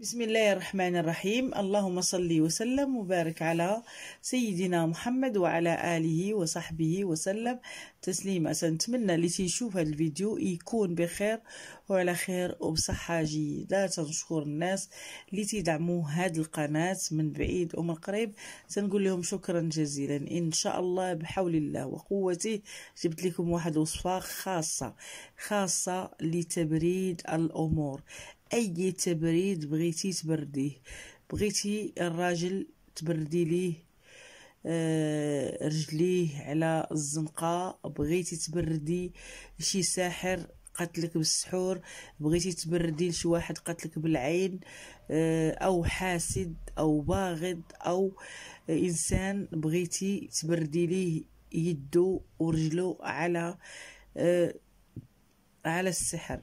بسم الله الرحمن الرحيم اللهم صل وسلم وبارك على سيدنا محمد وعلى آله وصحبه وسلم تسليما سنتمنى اللي تيشوف هذا الفيديو يكون بخير وعلى خير وبصحة جيدة تنشكر الناس اللي تدعموا هاد القناة من بعيد ومن قريب تنقول لهم شكرا جزيلا إن شاء الله بحول الله وقوته جبت لكم واحد وصفة خاصة خاصة لتبريد الأمور اي تبريد بغيتي تبرديه بغيتي الراجل تبردي ليه آه، رجليه على الزنقة بغيتي تبردي لشي ساحر قتلك بالسحور بغيتي تبردي لشي واحد قتلك بالعين آه، او حاسد او باغض او انسان بغيتي تبردي ليه يدو ورجلو على آه، على السحر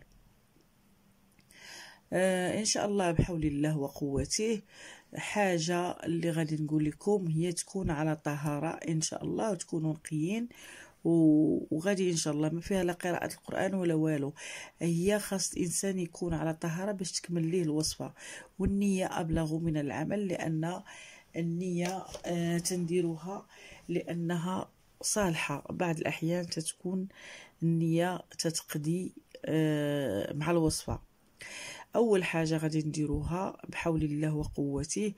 آه، ان شاء الله بحول الله وقوته حاجه اللي غادي نقول لكم هي تكون على طهاره ان شاء الله وتكونوا نقيين وغادي ان شاء الله ما فيها لا قراءه القران ولا والو هي خاص الانسان يكون على طهاره باش تكمل ليه الوصفه والنيه ابلغ من العمل لان النيه آه، تنديرها لانها صالحه بعض الاحيان تتكون النيه تتقضي آه، مع الوصفه اول حاجه غادي نديروها بحول الله وقوته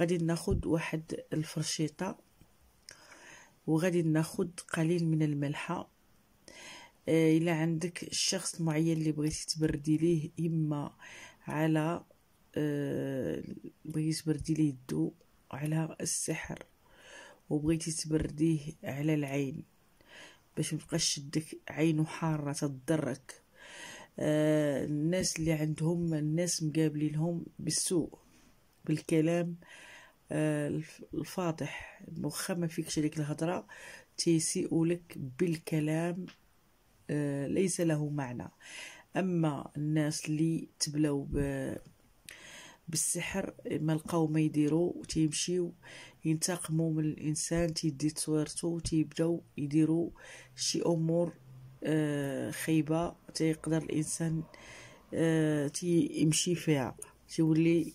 غادي ناخد واحد الفرشيطه وغادي ناخد قليل من الملحه آه، الا عندك الشخص المعين اللي بغيتي تبردي ليه اما على آه، بغيتي تبردي ليه الدو على السحر وبغيتي تبرديه على العين باش مبقاش شدك عينه حاره تضرك آه، الناس اللي عندهم الناس مقابلينهم بالسوء بالكلام آه، الفاضح واخا ما فيكش ديك الهضره تيسيئوا لك بالكلام آه، ليس له معنى اما الناس اللي تبلاو بالسحر ما لقاو ما يديروا تيمشيو ينتقموا من الانسان تيدي تصويرته تيبداو يديروا شي امور آه، خيبه تيقدر الانسان آه، تيمشي فيها تيولي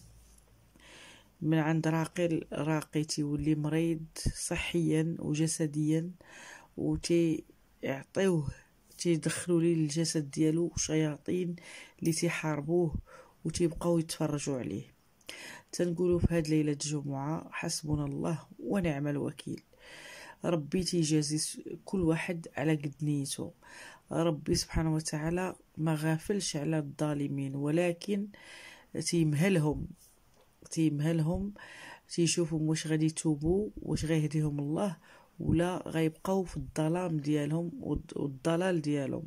من عند راقي راقي تيولي مريض صحيا وجسديا وتيعطيوه تيدخلو تيدخلوا ليه الجسد ديالو شياطين اللي تيحاربوه وتيبقاو يتفرجوا عليه تنقولوا في هاد ليله الجمعه حسبنا الله ونعم الوكيل ربي تيجازي كل واحد على قد نيته ربي سبحانه وتعالى ما غافلش على الظالمين ولكن تيمهلهم تيمهلهم تيشوفهم واش غادي يتوبوا واش غيهديهم الله ولا غيبقاو في الظلام ديالهم والضلال ديالهم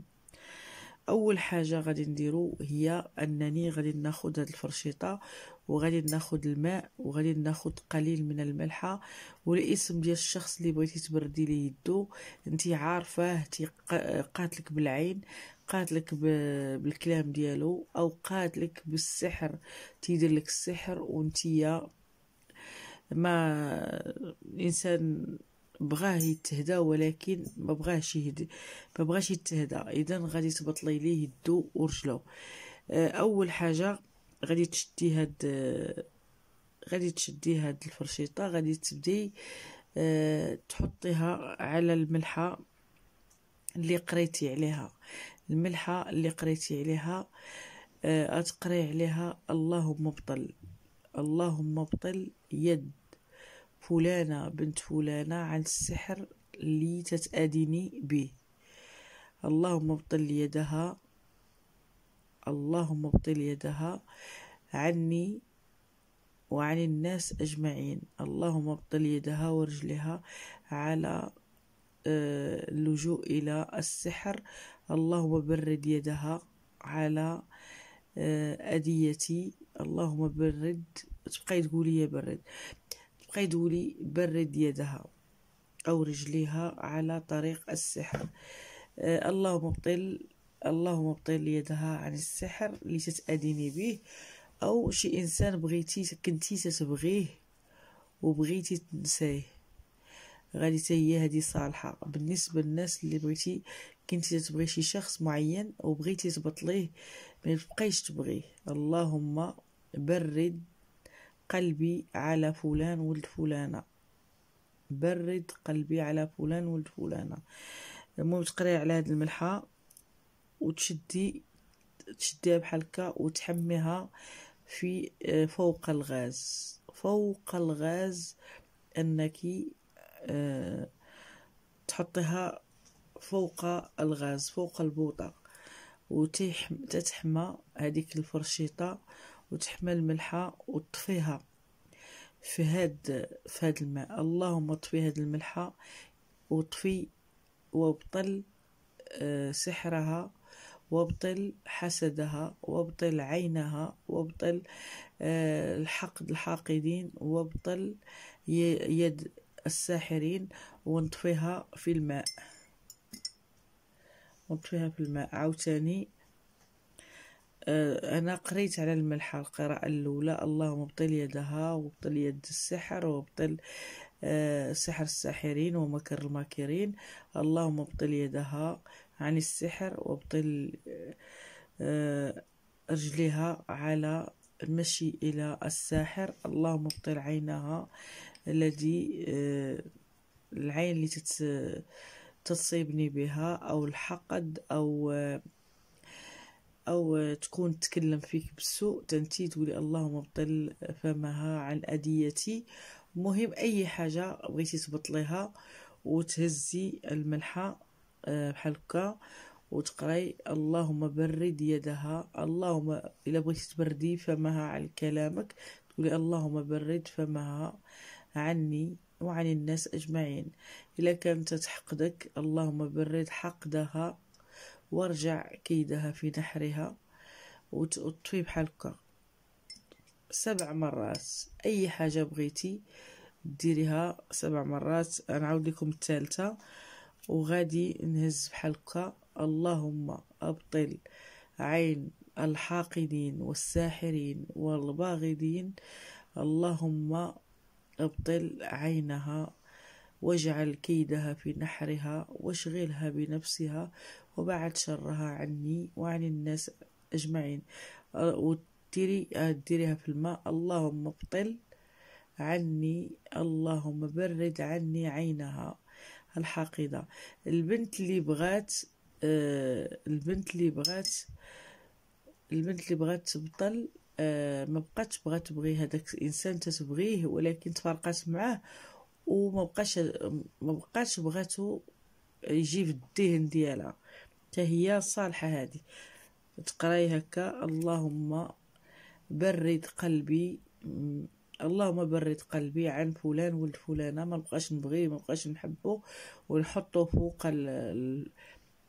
اول حاجه غادي نديرو هي انني غادي ناخد هاد الفرشيطه وغادي ناخد الماء وغادي ناخد قليل من الملحه والاسم ديال الشخص اللي بغيتي تبردي ليه يدو انت عارفاه قاتلك بالعين قاتلك بالكلام ديالو او قاتلك بالسحر تيدير لك السحر وانت ما الانسان بغاه يتهدى ولكن ما بغاهش يهدي ما بغاش يتهدى اذا غادي تبطلي ليه يدو ورجلو آه، اول حاجه غادي تشدي هاد آه، غادي تشدي هاد الفرشيطه غادي تبدي آه، تحطيها على الملحه اللي قريتي عليها الملحه اللي قريتي عليها اتقري عليها اللهم ابطل اللهم ابطل يد فلانة بنت فلانة عن السحر اللي تتأذيني به اللهم ابطل يدها اللهم ابطل يدها عني وعن الناس أجمعين اللهم ابطل يدها ورجلها على آه، اللجوء إلى السحر اللهم برد يدها على أديتي آه، اللهم برد تبقاي تقولي يا برد دولي برد يدها أو رجليها على طريق السحر آه، اللهم ابطل اللهم ابطل يدها عن السحر اللي تتأذيني به أو شي إنسان بغيتي كنتي تتبغيه وبغيتي تنساه غادي تهي هذه صالحة بالنسبة للناس اللي بغيتي كنتي تتبغي شي شخص معين وبغيتي تبطليه ما تبقيش تبغيه اللهم برد قلبي على فلان ولد فلانة برد قلبي على فلان ولد فلانة المهم تقري على هاد الملحة وتشدي تشديها بحال هكا وتحميها في آه، فوق الغاز فوق الغاز انك آه، تحطيها فوق الغاز فوق البوطه وتتحمى هذيك الفرشيطه وتحمل الملحه وتطفيها في هاد في هاد الماء اللهم طفي هاد الملحه وطفي وابطل آه، سحرها وابطل حسدها وابطل عينها وابطل آه، الحقد الحاقدين وابطل يد الساحرين ونطفيها في الماء ونطفيها في الماء عاوتاني آه، أنا قريت على الملحة القراءة الأولى اللهم ابطل يدها وابطل يد السحر وابطل آه، سحر الساحرين ومكر الماكرين اللهم ابطل يدها عن السحر وابطل آه، رجلها على المشي إلى الساحر اللهم ابطل عينها الذي العين اللي تتصيبني بها أو الحقد أو أو تكون تكلم فيك بالسوء تنتي تقولي اللهم ابطل فمها عن أديتي مهم أي حاجة بغيتي تبطليها وتهزي الملحة آه، بحال هكا وتقراي اللهم برد يدها اللهم الا بغيتي تبردي فمها عن كلامك تقولي اللهم برد فمها عني وعن الناس اجمعين الا كانت تحقدك اللهم برد حقدها وارجع كيدها في نحرها وتطفي بحال هكا سبع مرات اي حاجه بغيتي ديريها سبع مرات نعاود لكم الثالثه وغادي نهز بحال هكا اللهم ابطل عين الحاقدين والساحرين والباغدين اللهم ابطل عينها واجعل كيدها في نحرها واشغلها بنفسها وبعد شرها عني وعن الناس أجمعين أه، وتري ديريها أه، في الماء اللهم ابطل عني اللهم برد عني عينها الحاقدة البنت اللي بغات أه، البنت اللي بغات البنت اللي بغات تبطل ما بقاتش بغات تبغي هذاك الانسان تتبغيه ولكن تفرقات معاه وما بقاش ما بقاش بغاتو يجي في الذهن ديالها حتى هي صالحه هذه تقراي هكا اللهم برد قلبي اللهم برد قلبي عن فلان ولد فلانة ما بقاش نبغيه ما بقاش نحبه ونحطه فوق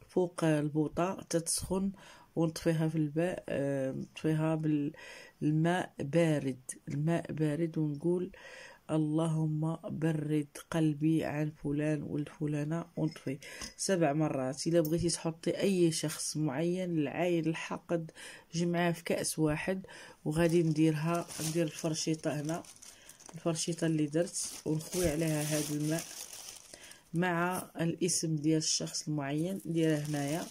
فوق البوطة تتسخن ونطفيها في الباء آه، نطفيها بالماء بارد الماء بارد ونقول اللهم برد قلبي عن فلان والفلانة ونطفي سبع مرات إلا بغيتي تحطي أي شخص معين العايل الحقد جمعها في كأس واحد وغادي نديرها ندير الفرشيطة هنا الفرشيطة اللي درت ونخوي عليها هاد الماء مع الاسم ديال الشخص المعين نديرها هنايا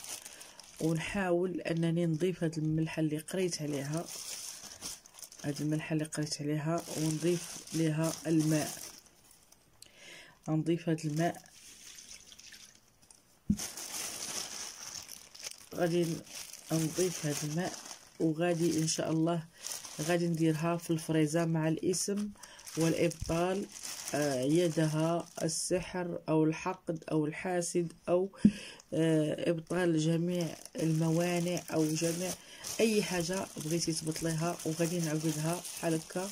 ونحاول انني نضيف هاد الملحه اللي قريت عليها هاد الملحه اللي قريت عليها ونضيف ليها الماء غنضيف هاد الماء غادي نضيف هاد الماء وغادي ان شاء الله غادي نديرها في الفريزة مع الاسم والابطال آه، يدها السحر او الحقد او الحاسد او آه، ابطال جميع الموانع او جميع اي حاجه بغيتي تبطليها وغادي نعبدها بحال هكا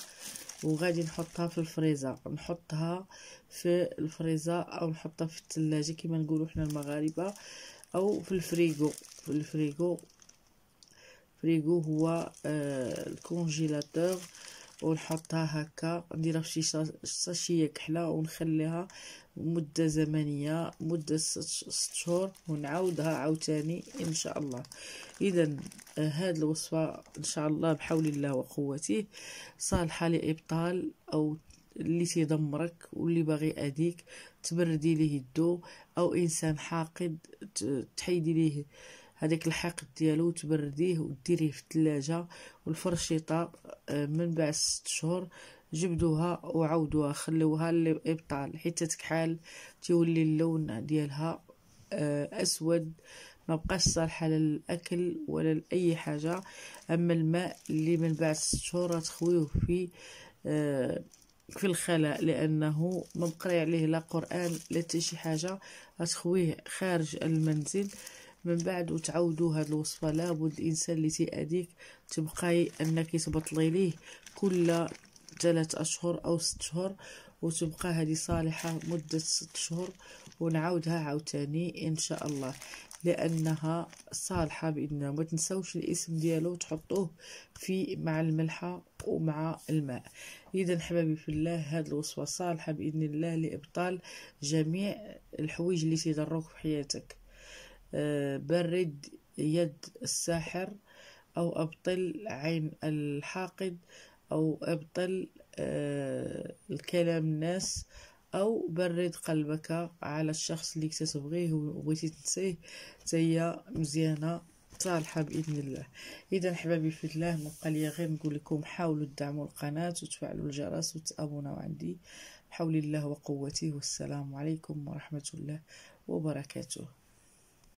وغادي نحطها في الفريزر نحطها في الفريزر او نحطها في الثلاجه كما نقولوا حنا المغاربه او في الفريغو في الفريغو فريغو هو آه الكونجيلاتور ونحطها هكا نديرها في شي ساشيه كحله ونخليها مده زمنيه مده ست شهور ونعاودها عاوتاني ان شاء الله اذا هاد الوصفه ان شاء الله بحول الله وقوته صالحه لابطال او اللي تيدمرك واللي باغي اديك تبردي ليه الدو او انسان حاقد تحيدي ليه هذاك الحقد ديالو تبرديه وديريه في الثلاجه والفرشيطه آه، من بعد ست شهور جبدوها وعودوها خلوها لإبطال حيت تكحال تيولي اللون ديالها آه، اسود ما بقاش صالحه للاكل ولا لاي حاجه اما الماء اللي من بعد ست شهور تخويه في آه، في الخلاء لانه ما بقري عليه لا قران لا شي حاجه غتخويه خارج المنزل من بعد وتعودوا هاد الوصفه لابد الانسان اللي تيأذيك تبقاي انك تبطلي ليه كل ثلاث اشهر او ست شهور وتبقى هذه صالحه مده ست شهور ونعاودها عاوتاني ان شاء الله لانها صالحه باذن الله ما تنساوش الاسم ديالو تحطوه في مع الملحه ومع الماء اذا حبايبي في الله هذه الوصفه صالحه باذن الله لابطال جميع الحوايج اللي تضروك في حياتك آه، برد يد الساحر أو أبطل عين الحاقد أو أبطل آه، الكلام الناس أو برد قلبك على الشخص اللي كتبغيه وبغيتي تنسيه تاهي مزيانة صالحة بإذن الله إذا أحبابي في الله مبقى لي غير نقول لكم حاولوا تدعموا القناة وتفعلوا الجرس وتأبونوا عندي بحول الله وقوته والسلام عليكم ورحمة الله وبركاته